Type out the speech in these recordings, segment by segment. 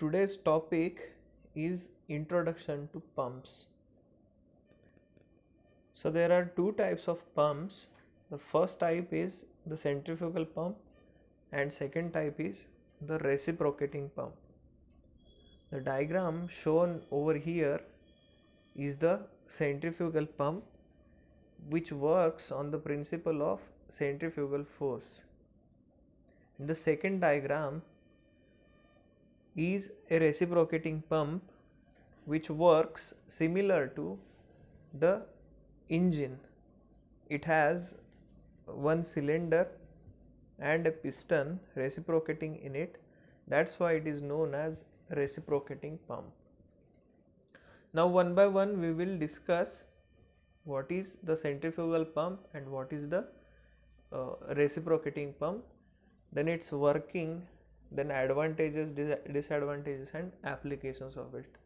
today's topic is introduction to pumps so there are two types of pumps the first type is the centrifugal pump and second type is the reciprocating pump the diagram shown over here is the centrifugal pump which works on the principle of centrifugal force in the second diagram is a reciprocating pump which works similar to the engine. It has one cylinder and a piston reciprocating in it that's why it is known as reciprocating pump. Now one by one we will discuss what is the centrifugal pump and what is the uh, reciprocating pump then its working then advantages dis- disadvantages and applications of it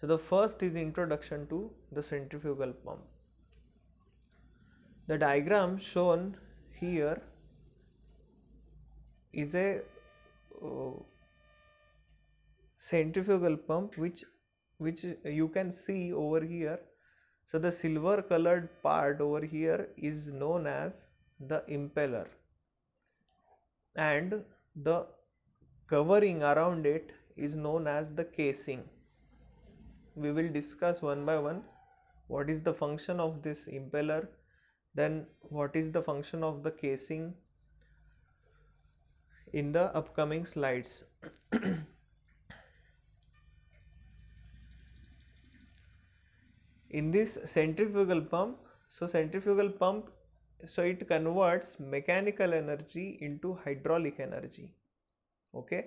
so the first is introduction to the centrifugal pump the diagram shown here is a uh, centrifugal pump which which you can see over here so the silver colored part over here is known as the impeller and the covering around it is known as the casing we will discuss one by one what is the function of this impeller then what is the function of the casing in the upcoming slides in this centrifugal pump so centrifugal pump so it converts mechanical energy into hydraulic energy okay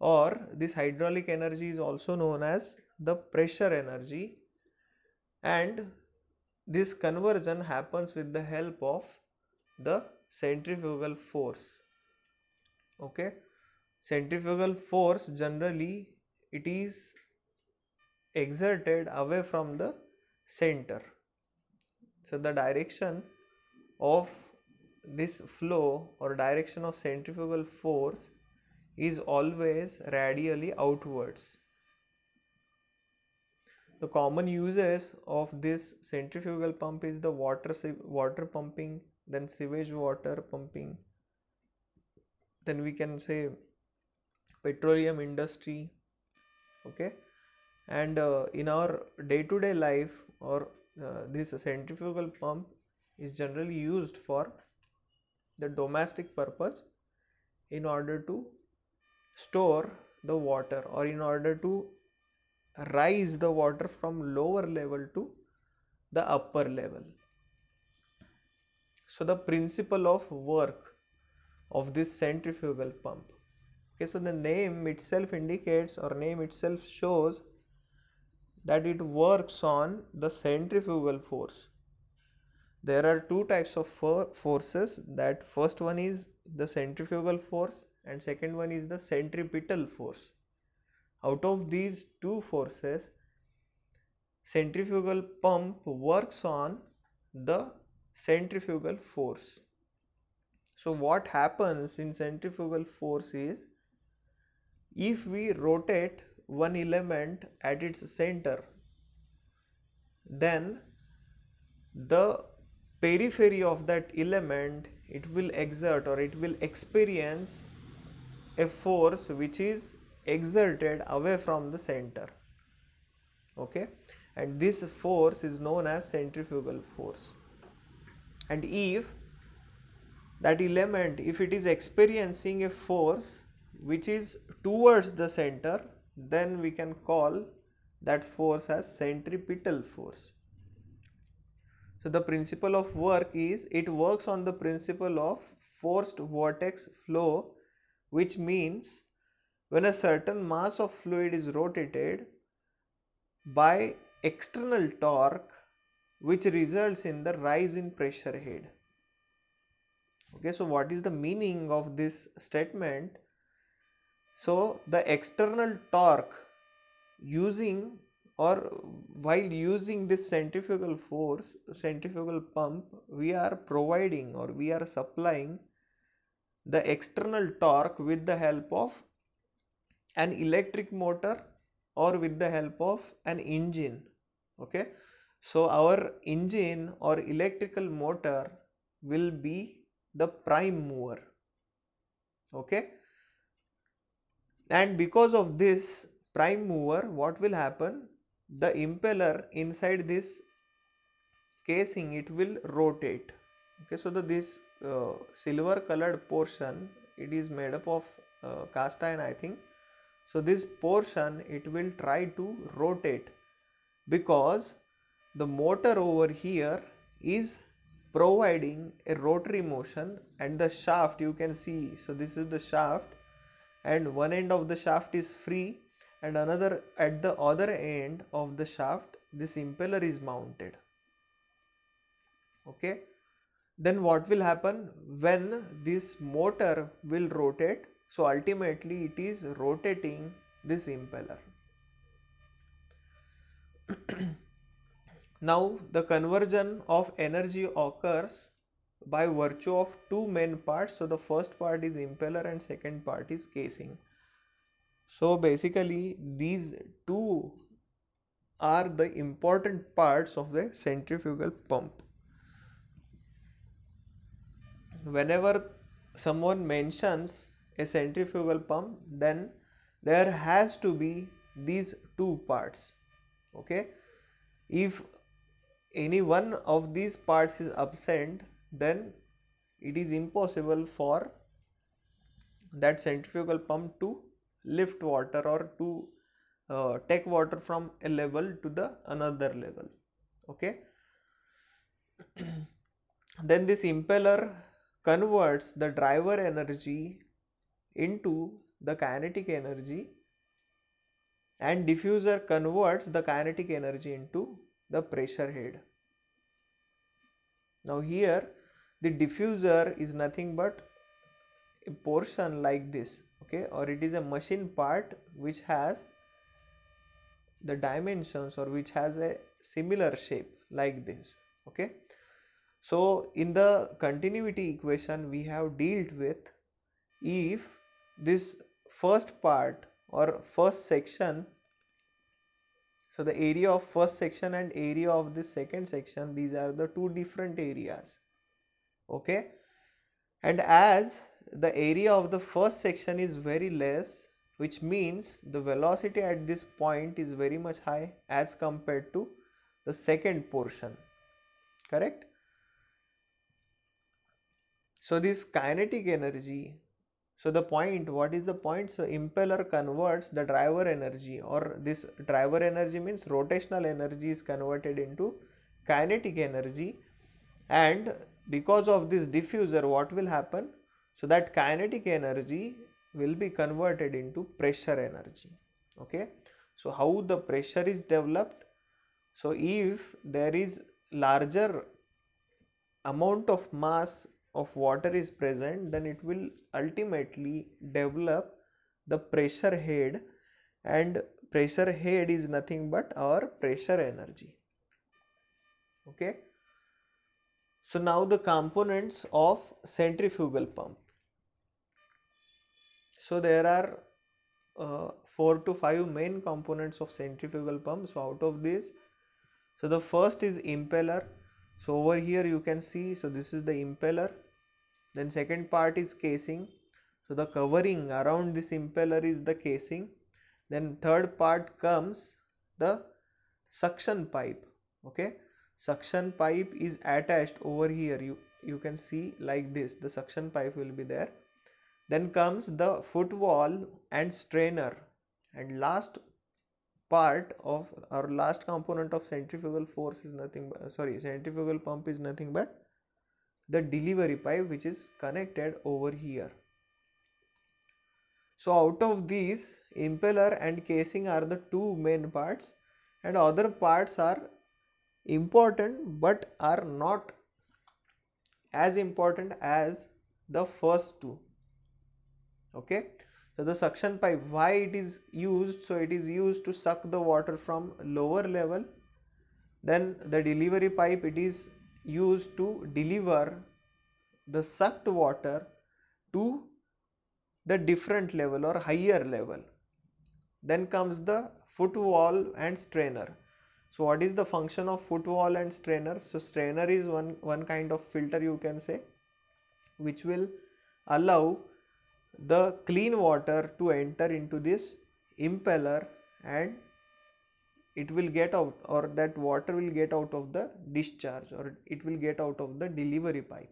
or this hydraulic energy is also known as the pressure energy and this conversion happens with the help of the centrifugal force okay centrifugal force generally it is exerted away from the center so the direction of this flow or direction of centrifugal force is always radially outwards. The common uses of this centrifugal pump is the water water pumping, then sewage water pumping, then we can say petroleum industry, okay. And uh, in our day-to-day -day life, or uh, this centrifugal pump is generally used for the domestic purpose in order to store the water or in order to rise the water from lower level to the upper level so the principle of work of this centrifugal pump okay so the name itself indicates or name itself shows that it works on the centrifugal force there are two types of for forces that first one is the centrifugal force and second one is the centripetal force out of these two forces centrifugal pump works on the centrifugal force so what happens in centrifugal force is if we rotate one element at its center then the periphery of that element it will exert or it will experience a force which is exerted away from the center okay and this force is known as centrifugal force and if that element if it is experiencing a force which is towards the center then we can call that force as centripetal force so the principle of work is it works on the principle of forced vortex flow which means when a certain mass of fluid is rotated by external torque which results in the rise in pressure head. Okay, so what is the meaning of this statement? So the external torque using or while using this centrifugal force centrifugal pump we are providing or we are supplying the external torque with the help of an electric motor or with the help of an engine okay so our engine or electrical motor will be the prime mover okay and because of this prime mover what will happen the impeller inside this casing it will rotate okay so the this uh, silver colored portion it is made up of uh, cast iron i think so this portion it will try to rotate because the motor over here is providing a rotary motion and the shaft you can see so this is the shaft and one end of the shaft is free and another at the other end of the shaft this impeller is mounted okay then what will happen when this motor will rotate so ultimately it is rotating this impeller now the conversion of energy occurs by virtue of two main parts so the first part is impeller and second part is casing so basically these two are the important parts of the centrifugal pump. Whenever someone mentions a centrifugal pump then there has to be these two parts okay if any one of these parts is absent then it is impossible for that centrifugal pump to lift water or to uh, take water from a level to the another level okay then this impeller converts the driver energy into the kinetic energy and diffuser converts the kinetic energy into the pressure head now here the diffuser is nothing but a portion like this okay or it is a machine part which has the dimensions or which has a similar shape like this okay so in the continuity equation we have dealt with if this first part or first section so the area of first section and area of the second section these are the two different areas okay and as the area of the first section is very less which means the velocity at this point is very much high as compared to the second portion correct so this kinetic energy so the point what is the point so impeller converts the driver energy or this driver energy means rotational energy is converted into kinetic energy and because of this diffuser what will happen so that kinetic energy will be converted into pressure energy. Okay. So how the pressure is developed? So if there is larger amount of mass of water is present then it will ultimately develop the pressure head and pressure head is nothing but our pressure energy okay so now the components of centrifugal pump so there are uh, four to five main components of centrifugal pump so out of this so the first is impeller so over here you can see so this is the impeller then second part is casing so the covering around this impeller is the casing then third part comes the suction pipe okay suction pipe is attached over here you you can see like this the suction pipe will be there then comes the foot wall and strainer and last part of our last component of centrifugal force is nothing but, sorry centrifugal pump is nothing but the delivery pipe which is connected over here so out of these impeller and casing are the two main parts and other parts are important but are not as important as the first two okay so the suction pipe why it is used so it is used to suck the water from lower level then the delivery pipe it is used to deliver the sucked water to the different level or higher level then comes the foot wall and strainer so what is the function of foot wall and strainer so strainer is one one kind of filter you can say which will allow the clean water to enter into this impeller and it will get out or that water will get out of the discharge or it will get out of the delivery pipe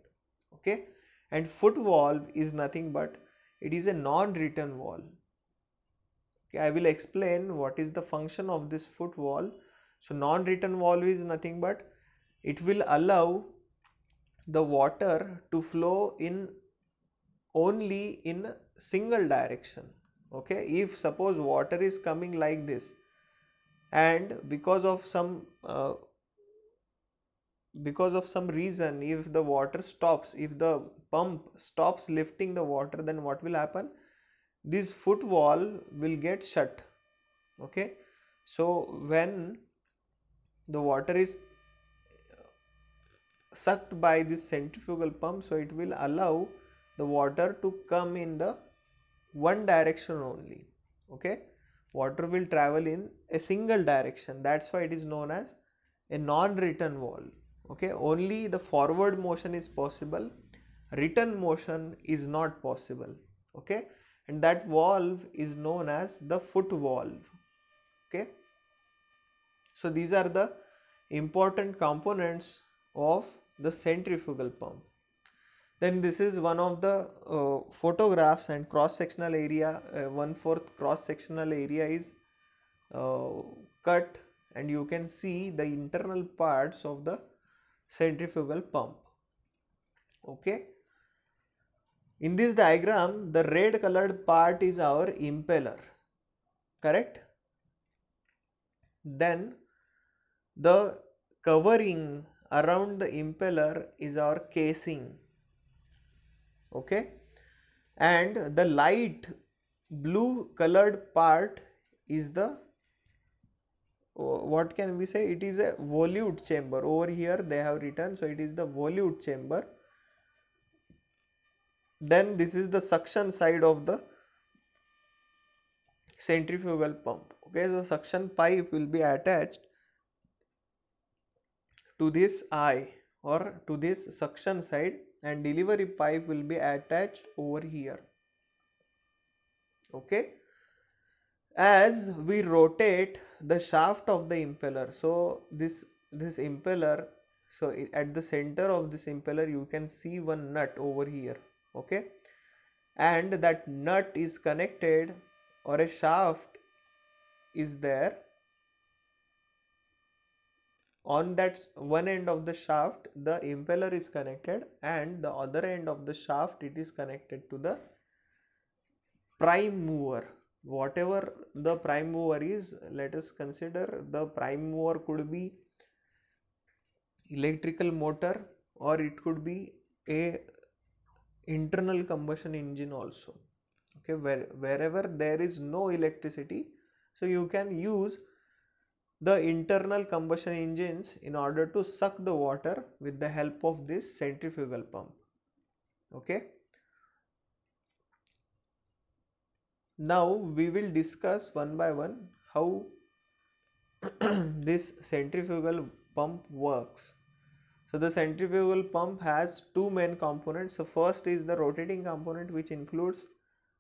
okay and foot valve is nothing but it is a non-return valve okay i will explain what is the function of this foot valve so non-return valve is nothing but it will allow the water to flow in only in single direction okay if suppose water is coming like this and because of some uh, because of some reason if the water stops if the pump stops lifting the water then what will happen this foot wall will get shut okay so when the water is sucked by this centrifugal pump so it will allow the water to come in the one direction only okay water will travel in a single direction that's why it is known as a non-return wall okay only the forward motion is possible return motion is not possible okay and that valve is known as the foot valve okay so these are the important components of the centrifugal pump then this is one of the uh, photographs and cross sectional area uh, one fourth cross sectional area is uh, cut and you can see the internal parts of the centrifugal pump okay in this diagram the red colored part is our impeller correct then the covering around the impeller is our casing okay and the light blue colored part is the what can we say it is a volute chamber over here they have written so it is the volute chamber then this is the suction side of the centrifugal pump okay so suction pipe will be attached to this eye or to this suction side and delivery pipe will be attached over here okay as we rotate the shaft of the impeller so this this impeller so at the center of this impeller you can see one nut over here okay and that nut is connected or a shaft is there on that one end of the shaft the impeller is connected and the other end of the shaft it is connected to the prime mover whatever the prime mover is let us consider the prime mover could be electrical motor or it could be a internal combustion engine also okay where, wherever there is no electricity so you can use the internal combustion engines in order to suck the water with the help of this centrifugal pump. Okay. Now we will discuss one by one how this centrifugal pump works. So the centrifugal pump has two main components. So first is the rotating component which includes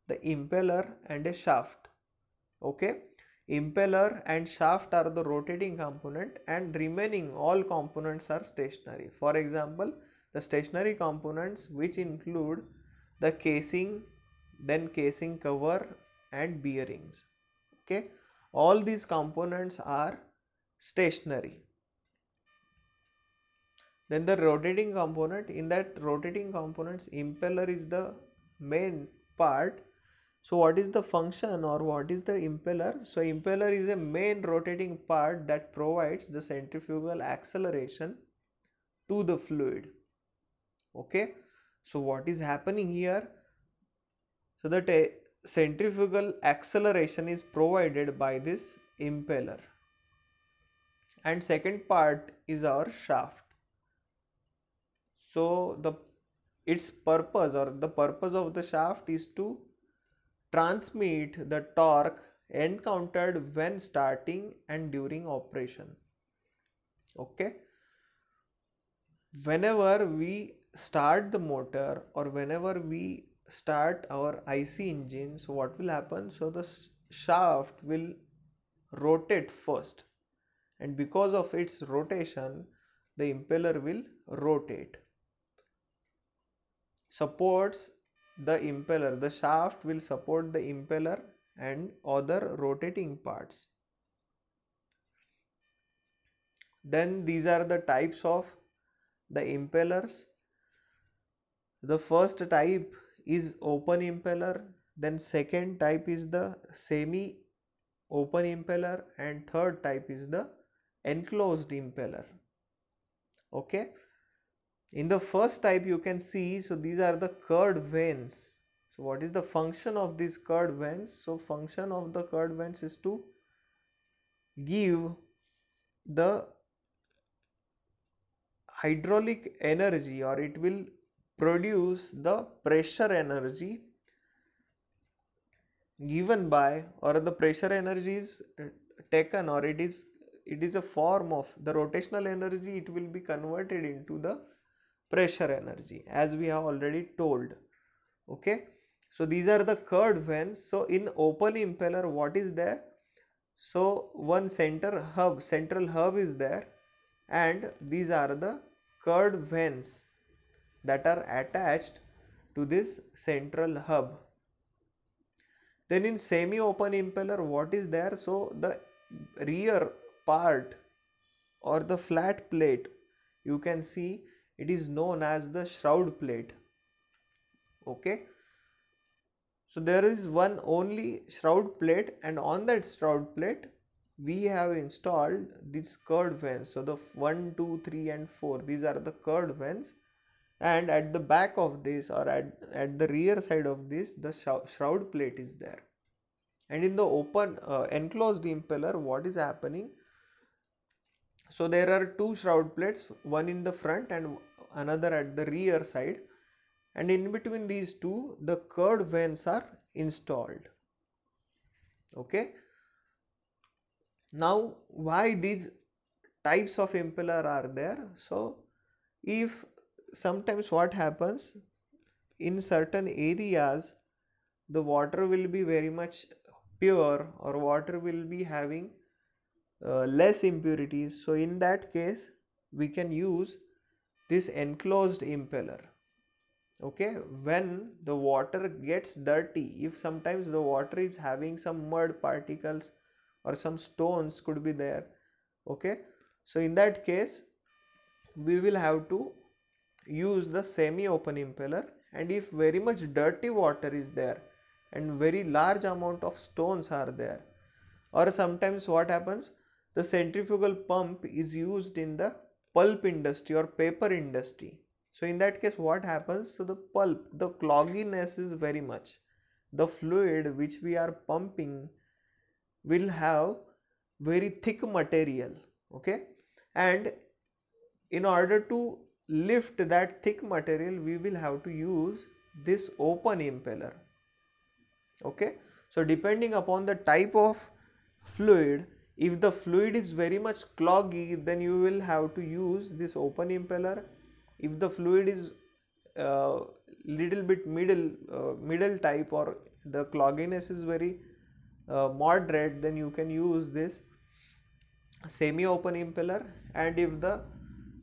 the impeller and a shaft. Okay impeller and shaft are the rotating component and remaining all components are stationary. For example, the stationary components which include the casing, then casing cover and bearings. Okay, all these components are stationary. Then the rotating component, in that rotating components impeller is the main part so what is the function or what is the impeller so impeller is a main rotating part that provides the centrifugal acceleration to the fluid okay so what is happening here so that a centrifugal acceleration is provided by this impeller and second part is our shaft so the its purpose or the purpose of the shaft is to transmit the torque encountered when starting and during operation okay whenever we start the motor or whenever we start our IC engines what will happen so the shaft will rotate first and because of its rotation the impeller will rotate supports the impeller the shaft will support the impeller and other rotating parts then these are the types of the impellers the first type is open impeller then second type is the semi open impeller and third type is the enclosed impeller okay in the first type you can see so these are the curved veins so what is the function of these curved veins so function of the curved veins is to give the hydraulic energy or it will produce the pressure energy given by or the pressure energy is uh, taken or it is it is a form of the rotational energy it will be converted into the pressure energy as we have already told okay so these are the curved vanes so in open impeller what is there so one center hub central hub is there and these are the curved vanes that are attached to this central hub then in semi open impeller what is there so the rear part or the flat plate you can see it is known as the shroud plate okay so there is one only shroud plate and on that shroud plate we have installed these curved vents. so the 1 2 3 and 4 these are the curved vents, and at the back of this or at, at the rear side of this the shroud plate is there and in the open uh, enclosed impeller what is happening so there are two shroud plates one in the front and another at the rear side and in between these two the curved vanes are installed okay now why these types of impeller are there so if sometimes what happens in certain areas the water will be very much pure or water will be having uh, less impurities so in that case we can use this enclosed impeller okay when the water gets dirty if sometimes the water is having some mud particles or some stones could be there okay so in that case we will have to use the semi open impeller and if very much dirty water is there and very large amount of stones are there or sometimes what happens the centrifugal pump is used in the pulp industry or paper industry. So in that case what happens to so the pulp? The clogginess is very much. The fluid which we are pumping will have very thick material okay and in order to lift that thick material we will have to use this open impeller okay so depending upon the type of fluid if the fluid is very much cloggy, then you will have to use this open impeller. If the fluid is uh, little bit middle uh, middle type or the clogginess is very uh, moderate, then you can use this semi-open impeller. And if the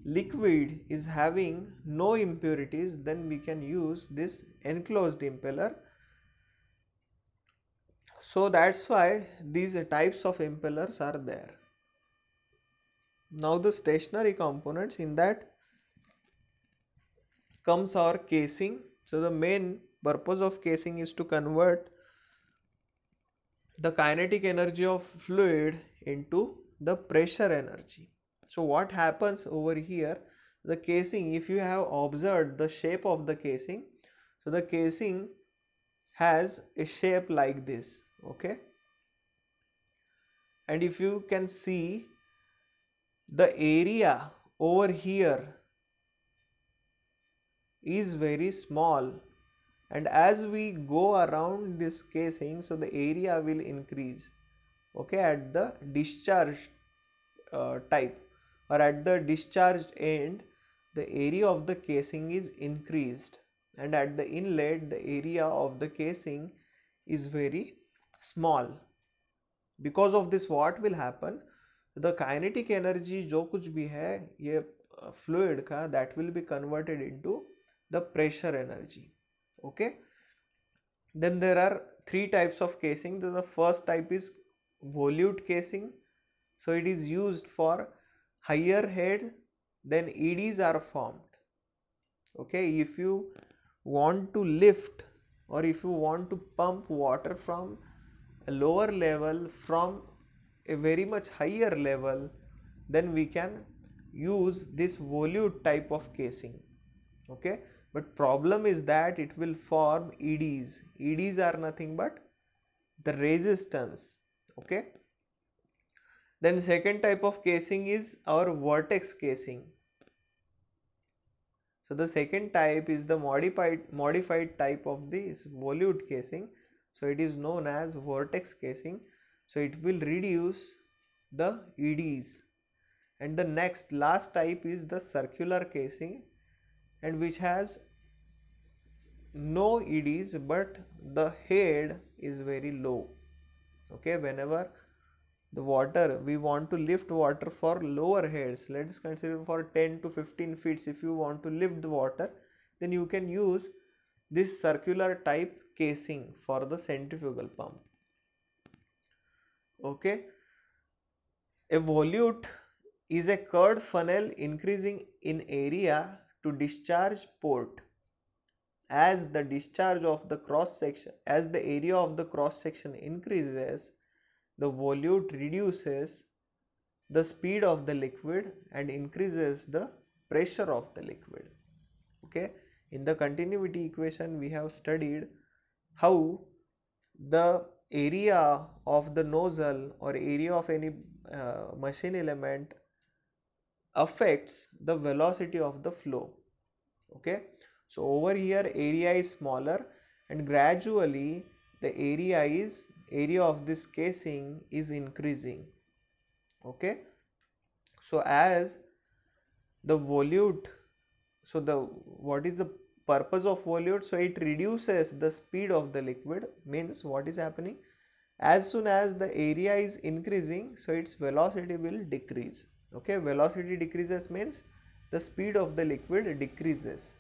liquid is having no impurities, then we can use this enclosed impeller so that's why these types of impellers are there. Now the stationary components in that comes our casing. So the main purpose of casing is to convert the kinetic energy of fluid into the pressure energy. So what happens over here the casing if you have observed the shape of the casing so the casing has a shape like this okay and if you can see the area over here is very small and as we go around this casing so the area will increase okay at the discharge uh, type or at the discharged end the area of the casing is increased and at the inlet the area of the casing is very small because of this what will happen the kinetic energy जो कुछ भी है ये fluid का that will be converted into the pressure energy okay then there are three types of casing the first type is volute casing so it is used for higher heads then eds are formed okay if you want to lift or if you want to pump water from a lower level from a very much higher level then we can use this volute type of casing okay but problem is that it will form eds eds are nothing but the resistance okay then second type of casing is our vertex casing so the second type is the modified modified type of this volute casing so it is known as vortex casing so it will reduce the eds and the next last type is the circular casing and which has no eds but the head is very low okay whenever the water we want to lift water for lower heads let's consider for 10 to 15 feet if you want to lift the water then you can use this circular type casing for the centrifugal pump. Okay. A volute is a curved funnel increasing in area to discharge port as the discharge of the cross section as the area of the cross section increases the volute reduces the speed of the liquid and increases the pressure of the liquid okay in the continuity equation we have studied how the area of the nozzle or area of any uh, machine element affects the velocity of the flow okay so over here area is smaller and gradually the area is area of this casing is increasing okay so as the volute so the what is the purpose of volute so it reduces the speed of the liquid means what is happening as soon as the area is increasing so its velocity will decrease okay velocity decreases means the speed of the liquid decreases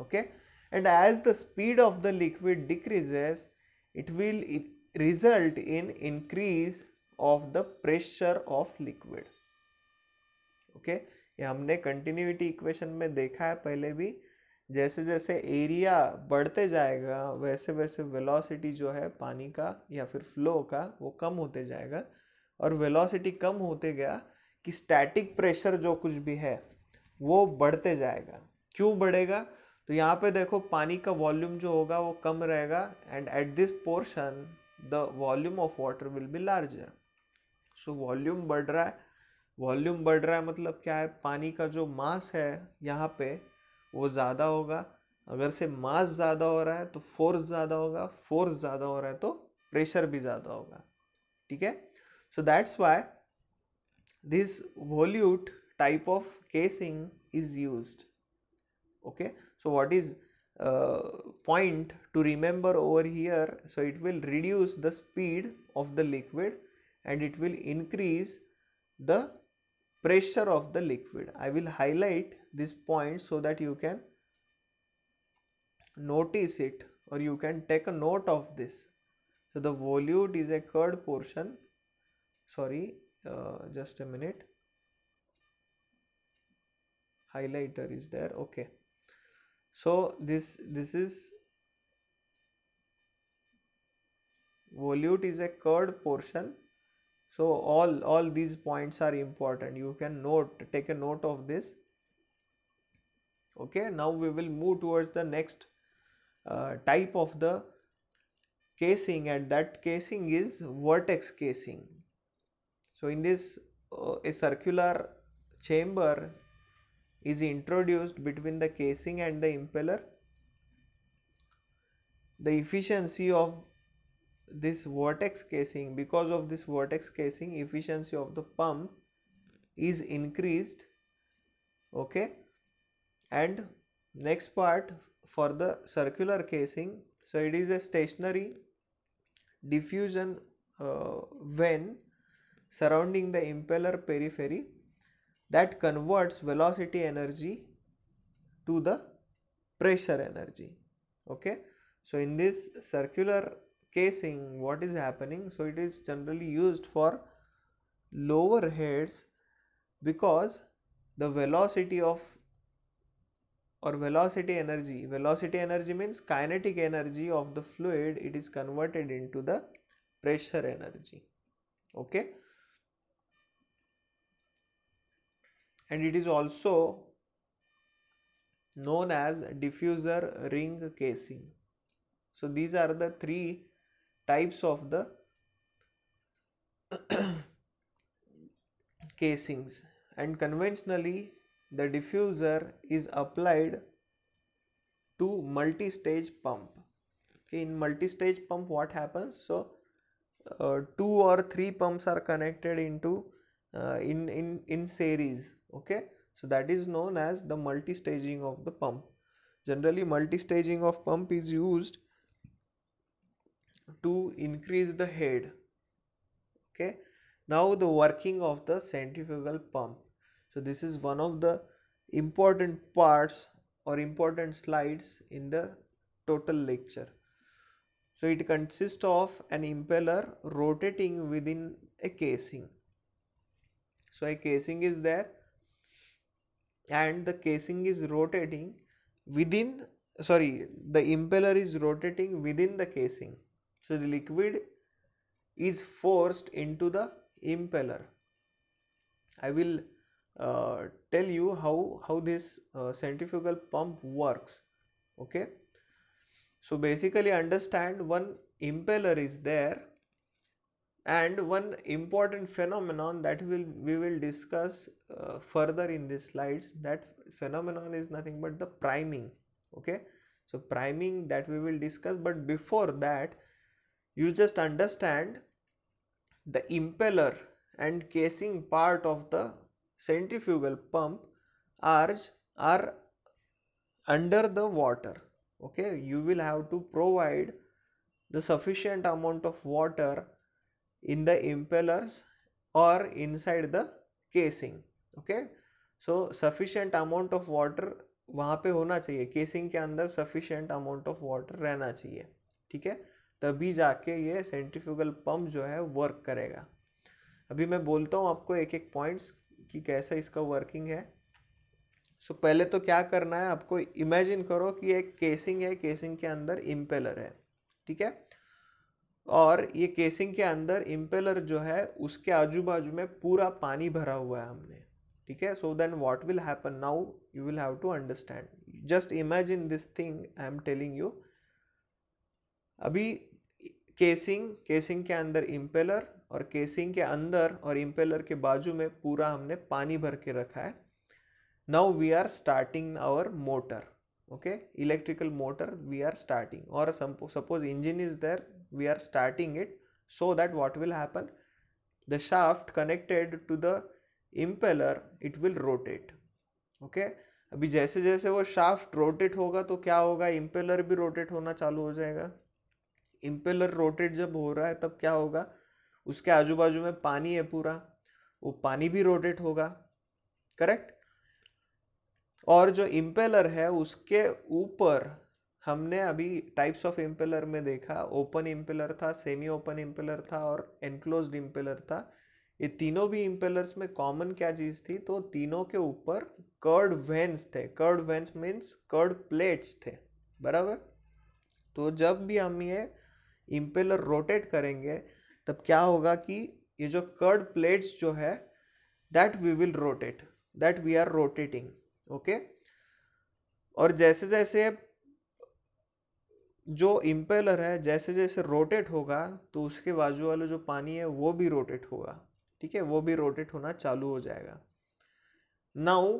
okay and as the speed of the liquid decreases it will result in increase of the pressure of liquid okay? ये हमने continuity equation में देखा है पहले भी जैसे जैसे area बढ़ते जाएगा वैसे वैसे वेलोसिटी जो है पानी का या फिर फ्लो का वो कम होते जाएगा और वेलोसिटी कम होते गया कि स्टैटिक प्रेशर जो कुछ भी है वो बढ़ते जाएगा क्यों बढ़ेगा तो यहाँ पे देखो पानी का वॉल्यूम जो होगा वो कम रहेगा and at this portion the volume of water will be larger so volume बढ़ रहा है वॉल्यूम बढ़ रहा है मतलब क्या है पानी का जो मास है यहाँ पे वो ज़्यादा होगा अगर से मास ज़्यादा हो रहा है तो फोर्स ज़्यादा होगा फोर्स ज़्यादा हो रहा है तो प्रेशर भी ज़्यादा होगा ठीक है so that's why this volute type of casing is use okay so what is point to remember over here so it will reduce the speed of the liquid and it will increase the pressure of the liquid. I will highlight this point so that you can notice it or you can take a note of this. So the volute is a curved portion. Sorry, uh, just a minute. Highlighter is there. Okay. So this this is volute is a curved portion so all all these points are important you can note take a note of this okay now we will move towards the next uh, type of the casing and that casing is vertex casing so in this uh, a circular chamber is introduced between the casing and the impeller the efficiency of this vortex casing because of this vortex casing efficiency of the pump is increased okay and next part for the circular casing so it is a stationary diffusion uh, when surrounding the impeller periphery that converts velocity energy to the pressure energy okay so in this circular casing what is happening so it is generally used for lower heads because the velocity of or velocity energy velocity energy means kinetic energy of the fluid it is converted into the pressure energy okay and it is also known as diffuser ring casing so these are the three types of the casings and conventionally the diffuser is applied to multi-stage pump okay in multi-stage pump what happens so uh, two or three pumps are connected into uh, in in in series okay so that is known as the multi-staging of the pump generally multi-staging of pump is used to increase the head okay now the working of the centrifugal pump so this is one of the important parts or important slides in the total lecture so it consists of an impeller rotating within a casing so a casing is there and the casing is rotating within sorry the impeller is rotating within the casing so, the liquid is forced into the impeller. I will uh, tell you how, how this uh, centrifugal pump works. Okay. So, basically understand one impeller is there and one important phenomenon that will we will discuss uh, further in these slides that phenomenon is nothing but the priming okay so priming that we will discuss but before that you just understand the impeller and casing part of the centrifugal pump are, are under the water okay you will have to provide the sufficient amount of water in the impellers or inside the casing okay so sufficient amount of water वहाँ पे होना चाहिए casing के अंदर sufficient amount of water रहना चाहिए ठीक है तभी जाके ये सेंट्रीफ्यूगल पम्प जो है वर्क करेगा अभी मैं बोलता हूँ आपको एक एक पॉइंट्स कि कैसा इसका वर्किंग है सो so, पहले तो क्या करना है आपको इमेजिन करो कि एक केसिंग है केसिंग के अंदर इम्पेलर है ठीक है और ये केसिंग के अंदर इम्पेलर जो है उसके आजू बाजू में पूरा पानी भरा हुआ है हमने ठीक है so then what will happen now you will have to understand just imagine this thing I am telling you अभी केसिंग केसिंग के अंदर इम्पेलर और केसिंग के अंदर और इम्पेलर के बाजू में पूरा हमने पानी भर के रखा है now we are starting our motor okay electrical motor we are starting और suppose engine is there we are starting it so that what will happen the shaft connected to the impeller it will rotate okay अभी जैसे जैसे वो shaft rotate होगा तो क्या होगा impeller भी रोटेट होना चालू हो जाएगा इम्पेलर रोटेट जब हो रहा है तब क्या होगा उसके आजू बाजू में पानी है पूरा वो पानी भी रोटेट होगा करेक्ट और जो इम्पेलर है उसके ऊपर हमने अभी टाइप्स ऑफ इम्पेलर में देखा ओपन इम्पेलर था सेमी ओपन इम्पेलर था और एनक्लोज इम्पेलर था ये तीनों भी इम्पेलर्स में कॉमन क्या चीज़ थी तो तीनों के ऊपर कर्ड वेंस थे curved vanes means curved plates थे बराबर तो जब भी हम ये इम्पेलर रोटेट करेंगे तब क्या होगा कि ये जो कर्ड प्लेट्स जो है that we will rotate that we are rotating okay और जैसे जैसे जो इम्पेलर है जैसे जैसे रोटेट होगा तो उसके बाजू वाला जो पानी है वो भी रोटेट होगा ठीक है वो भी रोटेट होना चालू हो जाएगा now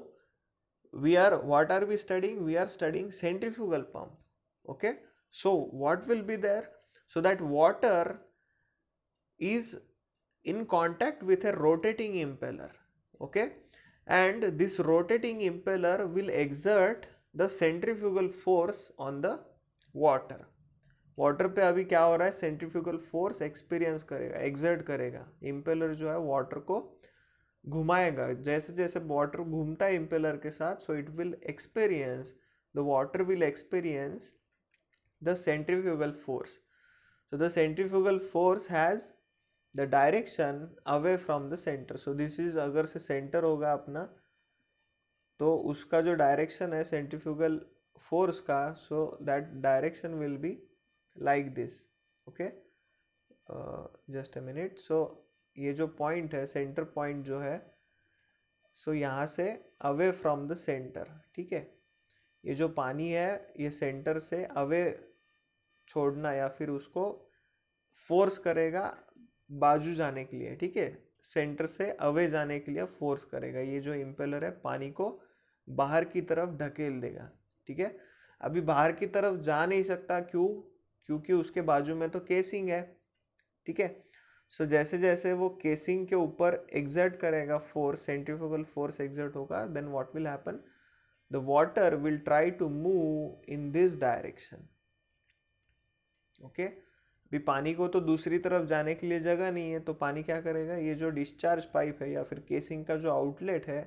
we are what are we studying we are studying centrifugal pump okay so what will be there so that water is in contact with a rotating impeller okay and this rotating impeller will exert the centrifugal force on the water water pe abhi kya ho raha hai centrifugal force experience karega exert karega impeller jo hai water ko ghumayega jaise jaise water ghumta impeller ke sath so it will experience the water will experience the centrifugal force So the centrifugal force has the direction away from the center. So this is agar se center hoga apna to uska jo direction hai centrifugal force ka so that direction will be like this. Okay. Uh, just a minute. So ये जो point है centre point जो है सो so, यहाँ से away from the centre ठीक है ये जो पानी है ये सेंटर से अवे छोड़ना या फिर उसको फोर्स करेगा बाजू जाने के लिए ठीक है सेंटर से अवे जाने के लिए फोर्स करेगा ये जो इम्पेलर है पानी को बाहर की तरफ ढकेल देगा ठीक है अभी बाहर की तरफ जा नहीं सकता क्यों क्योंकि उसके बाजू में तो केसिंग है ठीक है सो जैसे जैसे वो केसिंग के ऊपर एग्जर्ट करेगा फोर्स सेंट्रीफ्यूगल फोर्स एग्जर्ट होगा then what will happen the water will try to move in this direction okay भी पानी को तो दूसरी तरफ जाने के लिए जगह नहीं है तो पानी क्या करेगा ये जो डिस्चार्ज पाइप है या फिर केसिंग का जो आउटलेट है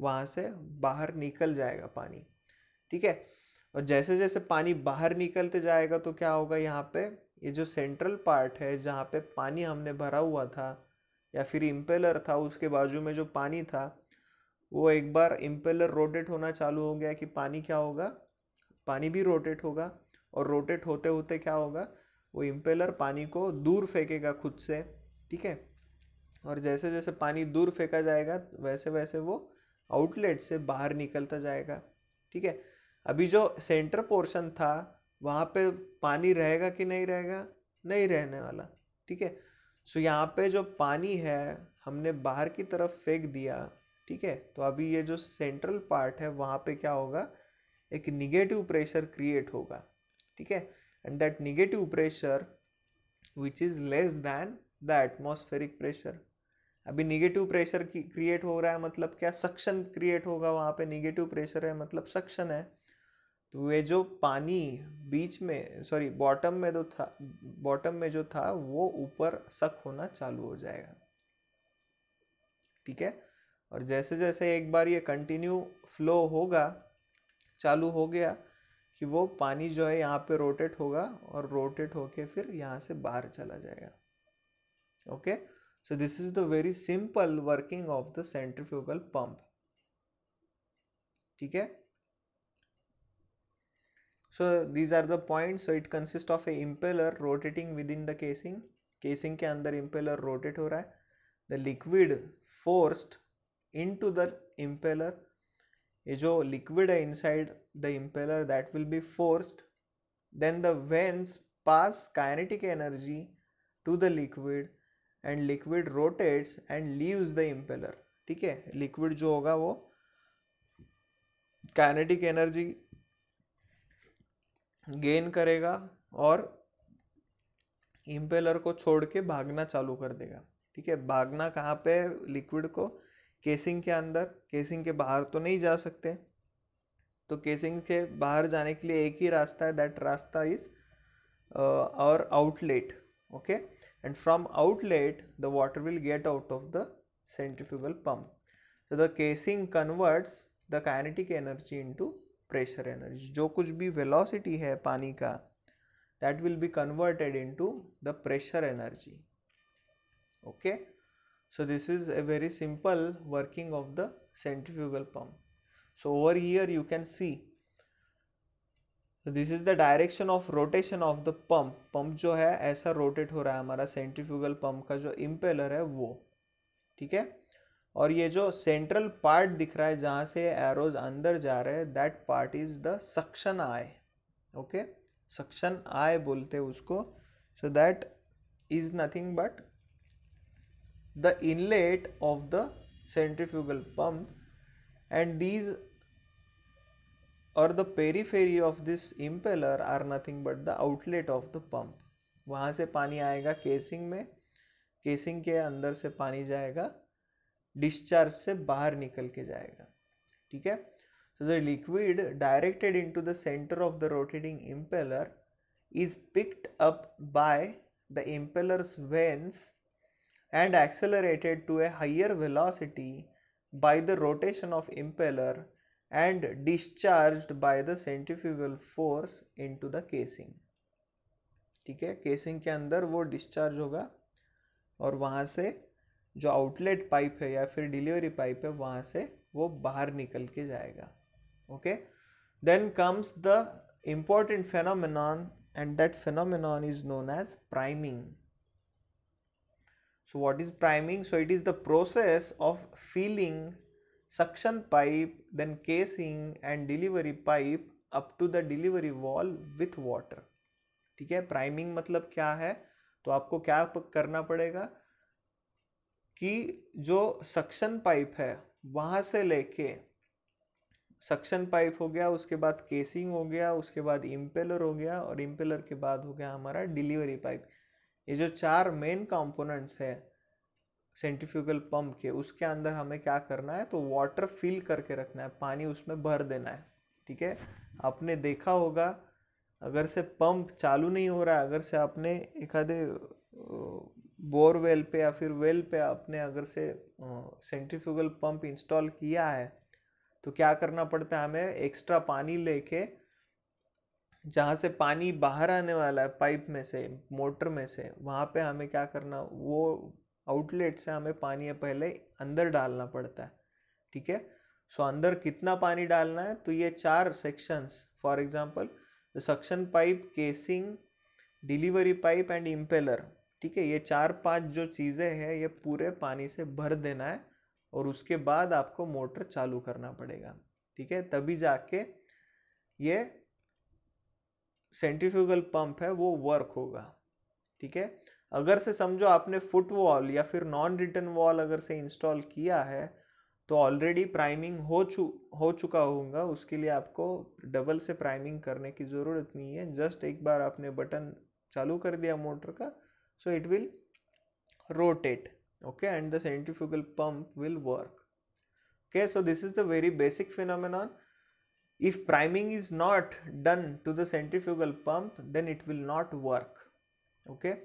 वहाँ से बाहर निकल जाएगा पानी ठीक है और जैसे जैसे पानी बाहर निकलते जाएगा तो क्या होगा यहाँ पे ये जो सेंट्रल पार्ट है जहाँ पे पानी हमने भरा हुआ था या फिर इम्पेलर था उसके बाजू में जो पानी था वो एक बार इम्पेलर रोटेट होना चालू हो गया कि पानी क्या होगा पानी भी रोटेट होगा और रोटेट होते होते क्या होगा वो इम्पेलर पानी को दूर फेंकेगा खुद से ठीक है और जैसे जैसे पानी दूर फेंका जाएगा वैसे वैसे वो आउटलेट से बाहर निकलता जाएगा ठीक है अभी जो सेंटर पोर्शन था वहाँ पे पानी रहेगा कि नहीं रहेगा नहीं रहने वाला ठीक है सो यहाँ पे जो पानी है हमने बाहर की तरफ फेंक दिया ठीक है तो अभी ये जो सेंट्रल पार्ट है वहाँ पे क्या होगा एक निगेटिव प्रेशर क्रिएट होगा ठीक है and that negative pressure which is less than the atmospheric pressure अभी निगेटिव प्रेशर क्रिएट हो रहा है मतलब क्या सक्शन क्रिएट होगा वहाँ पे निगेटिव प्रेशर है मतलब सक्शन है तो ये जो पानी बीच में सॉरी बॉटम में जो था बॉटम में जो था वो ऊपर सक होना चालू हो जाएगा ठीक है और जैसे जैसे एक बार ये कंटिन्यू फ्लो होगा चालू हो गया कि वो पानी जो है यहाँ पे रोटेट होगा और रोटेट होके फिर यहाँ से बाहर चला जाएगा okay so this is the very simple working of the centrifugal pump ठीक है so these are the point so it consist of a impeller rotating within the casing casing के अंदर इम्पेलर रोटेट हो रहा है the liquid forced into the impeller ये जो liquid है inside the impeller that will be forced then the vanes pass kinetic energy to the liquid and liquid rotates and leaves the impeller ठीक है liquid जो होगा वो kinetic energy gain करेगा और इम्पेलर को छोड़ के भागना चालू कर देगा ठीक है भागना कहाँ पे लिक्विड को केसिंग के अंदर केसिंग के बाहर तो नहीं जा सकते तो केसिंग के बाहर जाने के लिए एक ही रास्ता है दैट रास्ता is our outlet okay and from outlet the water will get out of the centrifugal pump तो the casing converts the kinetic energy into pressure energy जो कुछ भी वेलॉसिटी है पानी का that will be converted into the pressure energy okay so this is a very simple working of the centrifugal pump so over here you can see so this is the direction of rotation of the pump pump jo hai aisa rotate ho raha hai hamara centrifugal pump ka jo impeller hai wo theek hai और ये जो central part दिख रहा है जहाँ से arrows अंदर जा रहे हैं that part is the suction eye okay suction eye बोलते हैं उसको so that is nothing but the inlet of the centrifugal pump and these or the periphery of this impeller are nothing but the outlet of the pump वहाँ से पानी आएगा casing में casing के अंदर से पानी जाएगा डिस्चार्ज से बाहर निकल के जाएगा ठीक है so the liquid directed into the center of the rotating impeller is picked up by the impeller's vanes and accelerated to a higher velocity by the rotation of impeller and discharged by the centrifugal force into the casing ठीक है casing के अंदर वो discharge होगा और वहाँ से जो आउटलेट पाइप है या फिर डिलीवरी पाइप है वहाँ से वो बाहर निकल के जाएगा okay then comes the important phenomenon and that phenomenon is known as priming so what is priming so it is the process of filling suction pipe then casing and delivery pipe up to the delivery wall with water ठीक है priming मतलब क्या है तो आपको क्या करना पड़ेगा कि जो सक्शन पाइप है वहाँ से लेके सक्शन पाइप हो गया उसके बाद केसिंग हो गया उसके बाद इम्पेलर हो गया और इम्पेलर के बाद हो गया हमारा डिलीवरी पाइप ये जो चार मेन कंपोनेंट्स है सेंट्रीफ्यूगल पंप के उसके अंदर हमें क्या करना है तो वाटर फिल करके रखना है पानी उसमें भर देना है ठीक है आपने देखा होगा अगर से पंप चालू नहीं हो रहा है अगर से आपने एक आधे बोरवेल पे या फिर वेल पे आपने अगर से सेंट्रीफ्यूगल पंप इंस्टॉल किया है तो क्या करना पड़ता है हमें एक्स्ट्रा पानी लेके जहाँ से पानी बाहर आने वाला है पाइप में से मोटर में से वहाँ पे हमें क्या करना वो आउटलेट से हमें पानी पहले अंदर डालना पड़ता है ठीक है सो अंदर कितना पानी डालना है तो ये चार sections for example suction pipe casing delivery pipe and impeller ठीक है ये चार पांच जो चीज़ें हैं ये पूरे पानी से भर देना है और उसके बाद आपको मोटर चालू करना पड़ेगा ठीक है तभी जाके ये सेंट्रीफ्यूगल पंप है वो वर्क होगा ठीक है अगर से समझो आपने फुट वॉल या फिर नॉन रिटर्न वॉल अगर से इंस्टॉल किया है तो ऑलरेडी प्राइमिंग हो चु हो चुका होगा उसके लिए आपको डबल से प्राइमिंग करने की ज़रूरत नहीं है जस्ट एक बार आपने बटन चालू कर दिया मोटर का so it will rotate okay and the centrifugal pump will work okay so this is the very basic phenomenon If priming is not done to the centrifugal pump, then it will not work. Okay okay?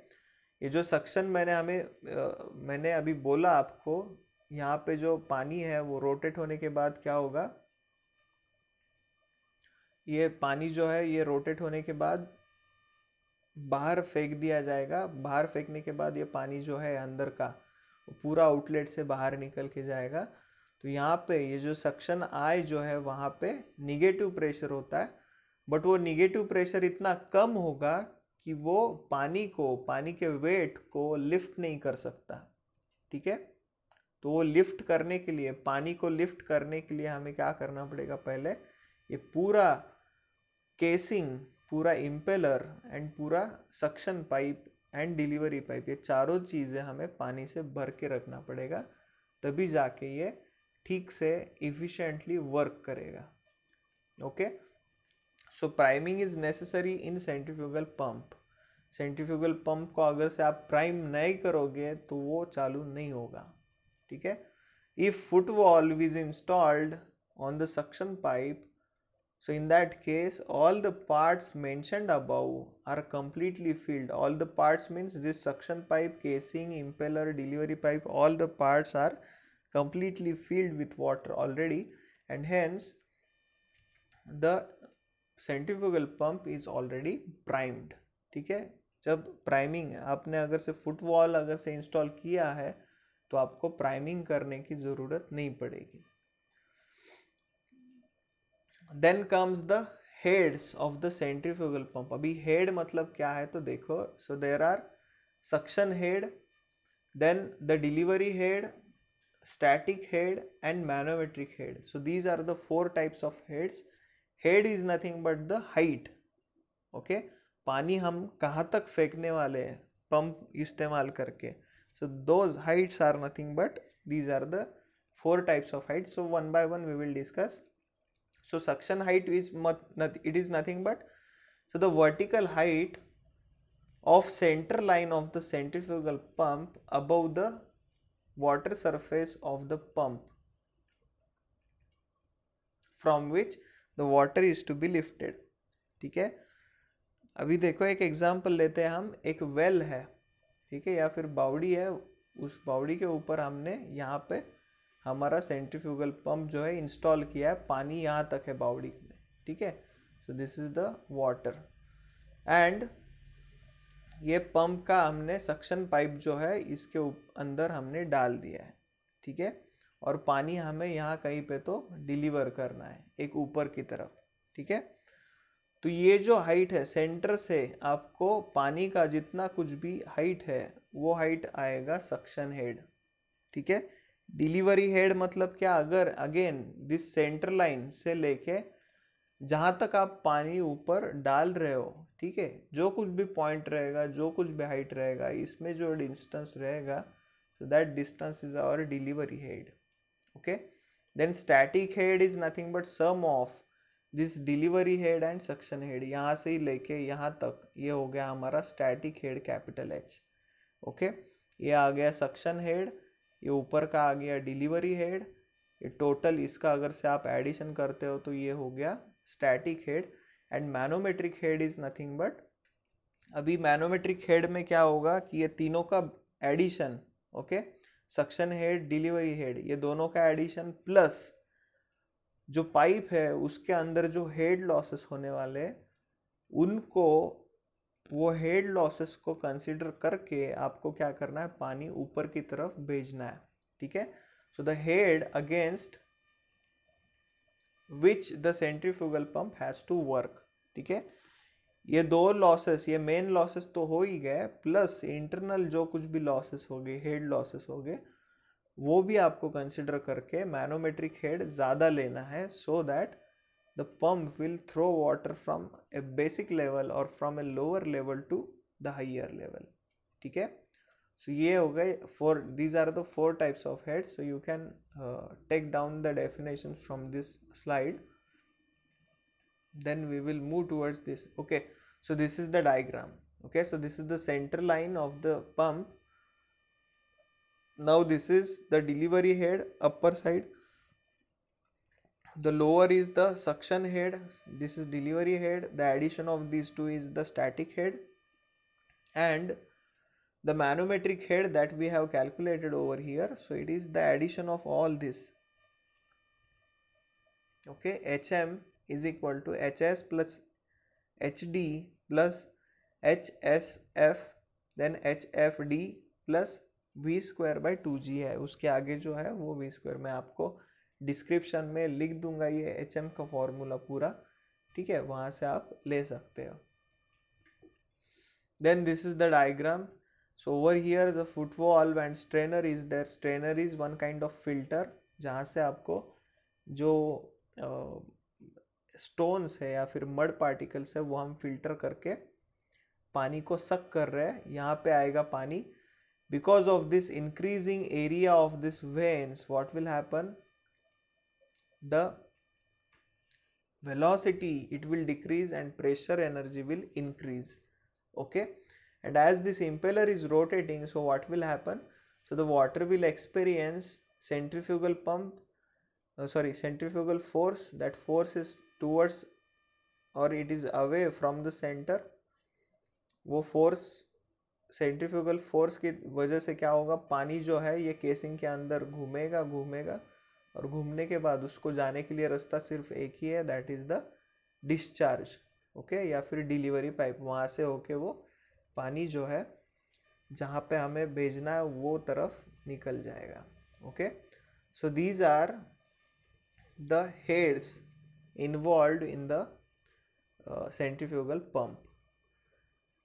ये जो suction मैंने हमें आ, मैंने अभी बोला आपको यहाँ पे जो पानी है वो रोटेट होने के बाद क्या होगा ये पानी जो है ये रोटेट होने के बाद बाहर फेंक दिया जाएगा बाहर फेंकने के बाद ये पानी जो है अंदर का पूरा आउटलेट से बाहर निकल के जाएगा तो यहाँ पे ये जो सक्शन आय जो है वहाँ पे निगेटिव प्रेशर होता है बट वो निगेटिव प्रेशर इतना कम होगा कि वो पानी को पानी के वेट को लिफ्ट नहीं कर सकता ठीक है तो वो लिफ्ट करने के लिए पानी को लिफ्ट करने के लिए हमें क्या करना पड़ेगा पहले ये पूरा केसिंग पूरा इम्पेलर एंड पूरा suction pipe and delivery pipe ये चारों चीज़ें हमें पानी से भर के रखना पड़ेगा तभी जाके ये ठीक से इफिशेंटली वर्क करेगा okay so priming is necessary in centrifugal pump centrifugal pump को अगर से आप प्राइम नहीं करोगे तो वो चालू नहीं होगा ठीक है if foot valve is installed on the suction pipe so in that case all the parts mentioned above are completely filled all the parts means this suction pipe casing impeller delivery pipe all the parts are completely filled with water already and hence the centrifugal pump is already primed ठीक है जब priming आपने अगर से football अगर से install किया है तो आपको प्राइमिंग करने की ज़रूरत नहीं पड़ेगी then comes the heads of the centrifugal pump अभी हेड मतलब क्या है तो देखो so there are suction head then the delivery head static head and manometric head so these are the four types of heads head is nothing but the height okay पानी हम कहाँ तक फेंकने वाले हैं पंप इस्तेमाल करके so those heights are nothing but these are the four types of height so one by one we will discuss so suction height is it is nothing but so the vertical height of centre line of the centrifugal pump above the water surface of the pump from which the water is to be lifted ठीक है अभी देखो एक example लेते हैं हम एक well well है ठीक है या फिर बाउडी है उस बाउडी के ऊपर हमने यहाँ पे हमारा सेंट्रीफ्यूगल पंप जो है इंस्टॉल किया है पानी यहाँ तक है बाउडी में ठीक है so this is the water and ये पंप का हमने सक्शन पाइप जो है इसके अंदर हमने डाल दिया है ठीक है और पानी हमें यहाँ कहीं पे तो डिलीवर करना है एक ऊपर की तरफ ठीक है तो ये जो हाइट है सेंटर से आपको पानी का जितना कुछ भी हाइट है वो हाइट आएगा सक्शन हेड ठीक है डिलीवरी हेड मतलब क्या अगर अगेन दिस सेंटर लाइन से लेके जहाँ तक आप पानी ऊपर डाल रहे हो ठीक है जो कुछ भी पॉइंट रहेगा जो कुछ भी हाइट रहेगा इसमें जो डिस्टेंस रहेगा so that distance is our delivery head okay then static head is nothing but sum of this delivery head and suction head यहाँ से ही लेके यहाँ तक ये हो गया हमारा static head capital H okay ये आ गया सक्शन हेड ये ऊपर का आ गया डिलीवरी हेड ये टोटल इसका अगर से आप एडिशन करते हो तो ये हो गया static head and manometric head is nothing but अभी मैनोमेट्रिक हेड में क्या होगा कि ये तीनों का addition okay suction head delivery head ये दोनों का एडिशन प्लस जो पाइप है उसके अंदर जो हेड लॉसेस होने वाले उनको वो हेड लॉसेस को कंसिडर करके आपको क्या करना है पानी ऊपर की तरफ भेजना है ठीक है so the head against which the centrifugal pump has to work ठीक है ये दो लॉसेस ये मेन लॉसेस तो हो ही गए प्लस इंटरनल जो कुछ भी लॉसेस हो गए हेड लॉसेस हो गए वो भी आपको कंसिडर करके मैनोमेट्रिक हेड ज़्यादा लेना है so that the pump will throw water from a basic level और from a lower level to the higher level ठीक है so ye okay. for these are the four types of heads so you can uh, take down the definition from this slide then we will move towards this okay so this is the diagram okay so this is the center line of the pump now this is the delivery head upper side the lower is the suction head this is delivery head the addition of these two is the static head and the manometric head that we have calculated over here so it is the addition of all this okay hm is equal to hs plus hd plus hsf then hfd plus v square by 2g जी है उसके आगे जो है वो we square मैं आपको description में लिख दूंगा ये एच एम का फॉर्मूला पूरा ठीक है वहाँ से आप ले सकते हो then this is the diagram so over here the foot valve and strainer is there strainer is one kind of filter जहाँ से आपको जो स्टोन्स uh, है या फिर मड पार्टिकल्स है वो हम फिल्टर करके पानी को सक कर रहे हैं यहाँ पे आएगा पानी because of this increasing area of this vanes what will happen the velocity it will decrease and pressure energy will increase okay and as this impeller is rotating so what will happen so the water will experience centrifugal pump uh, sorry centrifugal force that force is towards or it is away from the center वो force centrifugal force की वजह से क्या होगा पानी जो है ये केसिंग के अंदर घूमेगा घूमेगा और घूमने के बाद उसको जाने के लिए रास्ता सिर्फ एक ही है that is the discharge okay या फिर डिलीवरी पाइप वहाँ से होके वो पानी जो है जहाँ पे हमें भेजना है वो तरफ निकल जाएगा okay so these are the heads involve in the centrifugal pump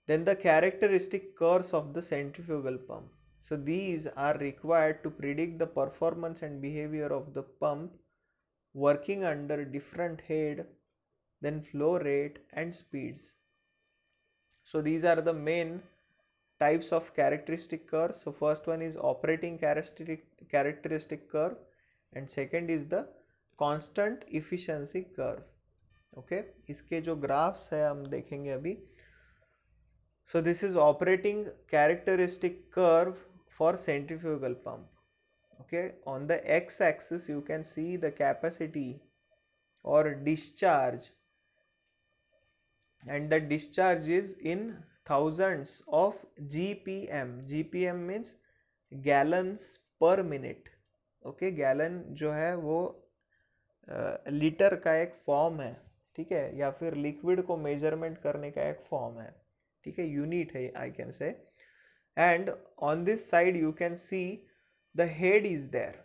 then the characteristic curves of the centrifugal pump so these are required to predict the performance and behaviour of the pump working under different head then flow rate and speeds So these are the main types of characteristic curves. So first one is operating characteristic characteristic curve and second is the constant efficiency curve. Okay, iske jo graphs hai hum dekhenge abhi. So this is operating characteristic curve for centrifugal pump. Okay, on the x-axis you can see the capacity or discharge and the discharge in thousands of G P M G P M means gallons per minute okay gallon जो है वो litre uh, का एक form है ठीक है या फिर लिक्विड को मेजरमेंट करने का एक फॉर्म है ठीक है यूनिट है I can say and on this side you can see the head is there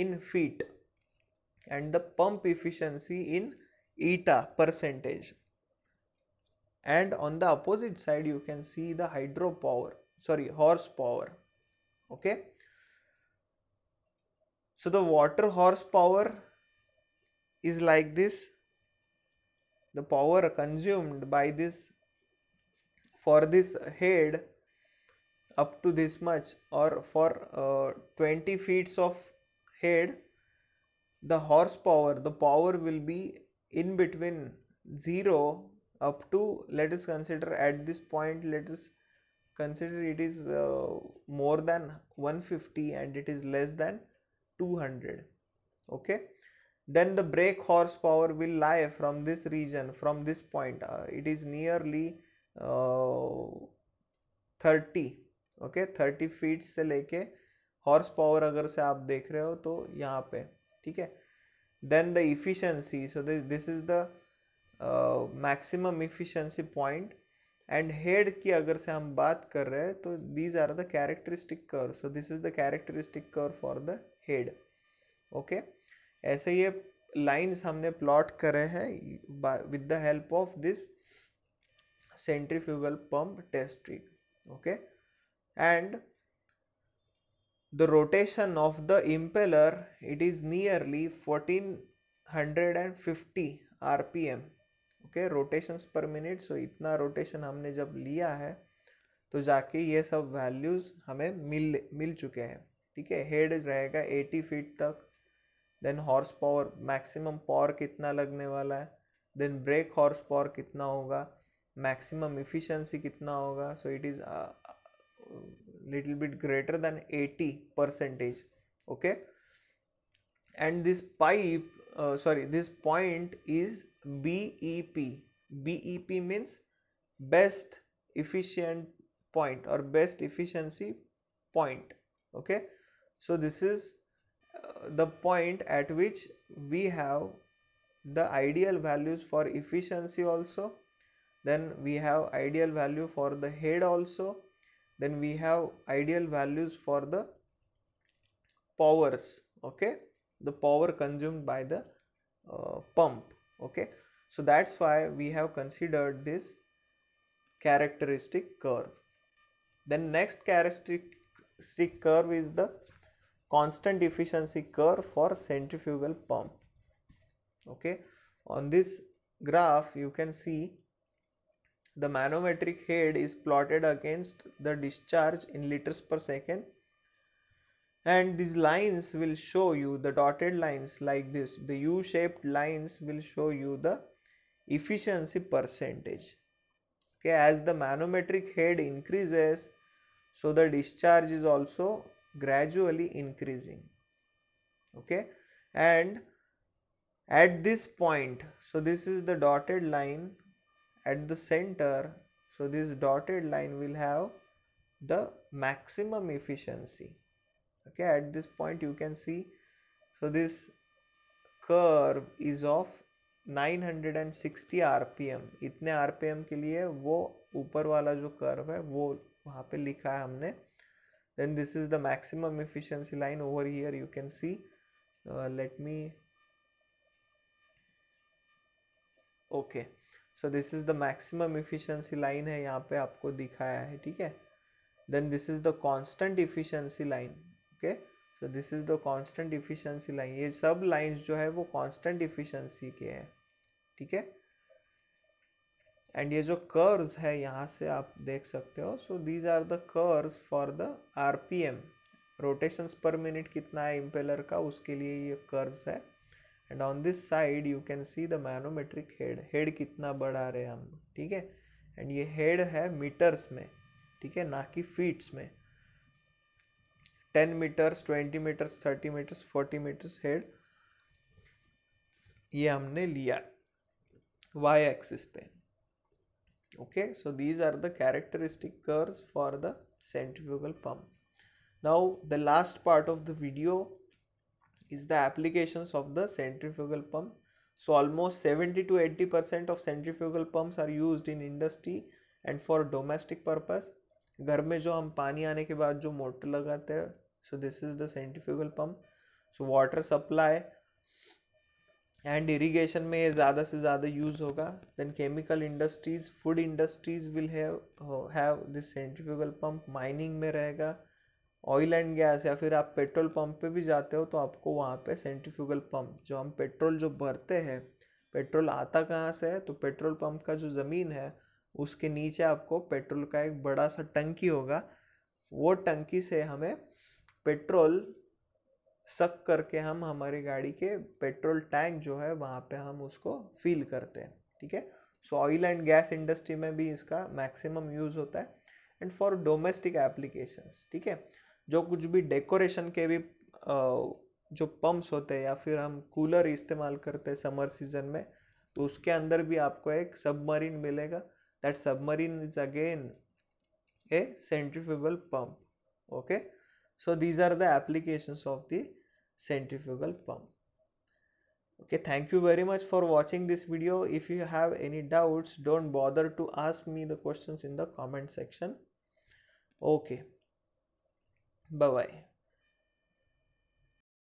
in feet and the pump efficiency in eta percentage and on the opposite side you can see the hydropower sorry horsepower okay so the water horsepower is like this the power consumed by this for this head up to this much or for uh, 20 feet of head the horsepower the power will be in between 0 up to let us consider at this point let us consider it is uh, more than 150 and it is less than 200 okay then the brake horsepower will lie from this region from this point uh, it is nearly thirty okay thirty feet से लेके horse power अगर से आप देख रहे हो तो यहाँ पे ठीक है then the efficiency so this is the maximum efficiency point and head की अगर से हम बात कर रहे हैं तो these are the characteristic curve so this is the characteristic curve for the head okay ऐसे ये लाइंस हमने प्लॉट करे हैं with the help of this centrifugal pump test trick okay and the the rotation of impeller it is nearly fourteen hundred and fifty R P M के rotations per minute सो इतना rotation हमने जब लिया है तो जाके ये सब वैल्यूज़ हमें मिल मिल चुके हैं ठीक है हेड रहेगा एटी फीट तक then horse power maximum power कितना लगने वाला है देन ब्रेक हॉर्स पावर कितना होगा मैक्सिमम इफ़िशेंसी कितना होगा so it is little bit greater than eighty percentage okay and this pipe sorry this point is BEP. BEP means best efficient point or best efficiency point. Okay. So this is uh, the point at which we have the ideal values for efficiency also. Then we have ideal value for the head also. Then we have ideal values for the powers. Okay. The power consumed by the uh, pump okay so that's why we have considered this characteristic curve then next characteristic curve is the constant efficiency curve for centrifugal pump okay on this graph you can see the manometric head is plotted against the discharge in liters per second and these lines will show you the dotted lines like this the u-shaped lines will show you the efficiency percentage okay as the manometric head increases so the discharge is also gradually increasing okay and at this point so this is the dotted line at the center so this dotted line will have the maximum efficiency okay at this point you can see so this curve is of 960 rpm इतने rpm के लिए वो ऊपर वाला जो curve है वो वहाँ पे लिखा है हमने then this is the maximum efficiency line over here you can see uh, let me okay so this is the maximum efficiency line है यहाँ पे आपको दिखाया है ठीक है then this is the constant efficiency line okay so this is the constant efficiency line ये सब लाइंस जो है वो कांस्टेंट इफिशियंसी के हैं ठीक है एंड ये जो कर्व्स है यहाँ से आप देख सकते हो so these are the curves for the RPM rotations per minute कितना है इम्पेलर का उसके लिए ये कर्व्स है and on this side you can see the manometric head head कितना बढ़ा रहे हैं हम ठीक है एंड ये हेड है मीटर्स में ठीक है ना कि फीट्स में ten metres twenty metres thirty metres forty metres head ये हमने लिया वाई एक्सिस पे okay so these are the characteristic curves for the centrifugal pump now the last part of the video is the application of the centrifugal pump so almost seventy to eighty percent of centrifugal pumps are use in industry and for domestic purpose घर में जो हम पानी आने के बाद जो motor लगाते हैं so this is the centrifugal pump so water supply and irrigation में ये ज़्यादा से ज़्यादा यूज़ होगा then chemical industries food industries will have this centrifugal pump mining में रहेगा ऑयल एंड गैस या फिर आप पेट्रोल पंप पे भी जाते हो तो आपको वहाँ पर सेंट्रीफ्यूगल पम्प जो हम पेट्रोल जो भरते हैं पेट्रोल आता कहाँ से है तो पेट्रोल पम्प का जो ज़मीन है उसके नीचे आपको पेट्रोल का एक बड़ा सा टंकी होगा वो टंकी से हमें पेट्रोल सक करके हम हमारी गाड़ी के पेट्रोल टैंक जो है वहाँ पे हम उसको फील करते हैं ठीक है so oil and gas industry में भी इसका मैक्सिमम यूज़ होता है एंड फॉर डोमेस्टिक एप्लीकेशंस ठीक है जो कुछ भी डेकोरेशन के भी जो पम्प्स होते हैं या फिर हम कूलर इस्तेमाल करते हैं समर सीजन में तो उसके अंदर भी आपको एक सबमरीन मिलेगा that submarine is again a centrifugal pump okay so these are the applications of the centrifugal pump okay thank you very much for watching this video if you have any doubts don't bother to ask me the questions in the comment section okay bye bye